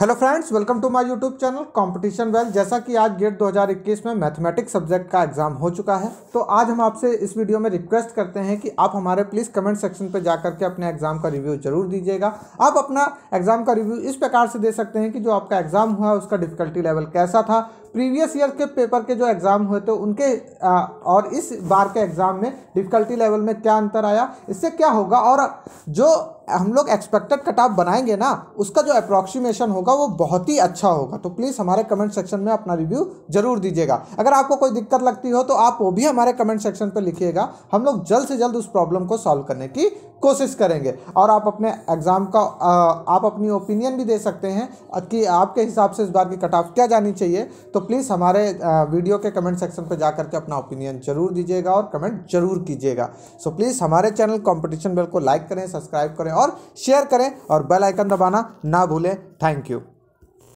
hello friends welcome to my YouTube channel competition well जैसा कि आज गेट 2021 में मैथमेटिक्स सब्जेक्ट का एग्जाम हो चुका है तो आज हम आपसे इस वीडियो में रिक्वेस्ट करते हैं कि आप हमारे प्लीज़ कमेंट सेक्शन पर जाकर के अपने एग्जाम का रिव्यू जरूर दीजिएगा आप अपना एग्जाम का रिव्यू इस प्रकार से दे सकते हैं कि जो आपका एग्जाम हुआ उसका डिफिकल्टी लेवल कैसा था प्रीवियस ईयर के पेपर के जो एग्ज़ाम हुए थे तो उनके आ, और इस बार के एग्ज़ाम में डिफ़िकल्टी लेवल में क्या अंतर आया इससे क्या होगा और जो हम लोग एक्सपेक्टेड कट ऑफ बनाएंगे ना उसका जो अप्रॉक्सीमेशन होगा वो बहुत ही अच्छा होगा तो प्लीज़ हमारे कमेंट सेक्शन में अपना रिव्यू जरूर दीजिएगा अगर आपको कोई दिक्कत लगती हो तो आप वो भी हमारे कमेंट सेक्शन पर लिखिएगा हम लोग जल्द से जल्द उस प्रॉब्लम को सॉल्व करने की कोशिश करेंगे और आप अपने एग्ज़ाम का आप अपनी ओपिनियन भी दे सकते हैं कि आपके हिसाब से इस बार की कट ऑफ क्या जानी चाहिए तो प्लीज़ हमारे वीडियो के कमेंट सेक्शन पर जा करके अपना ओपिनियन जरूर दीजिएगा और कमेंट जरूर कीजिएगा सो प्लीज़ हमारे चैनल कॉम्पिटिशन बिल को लाइक करें सब्सक्राइब करें और शेयर करें और बेल आइकन दबाना ना भूलें थैंक यू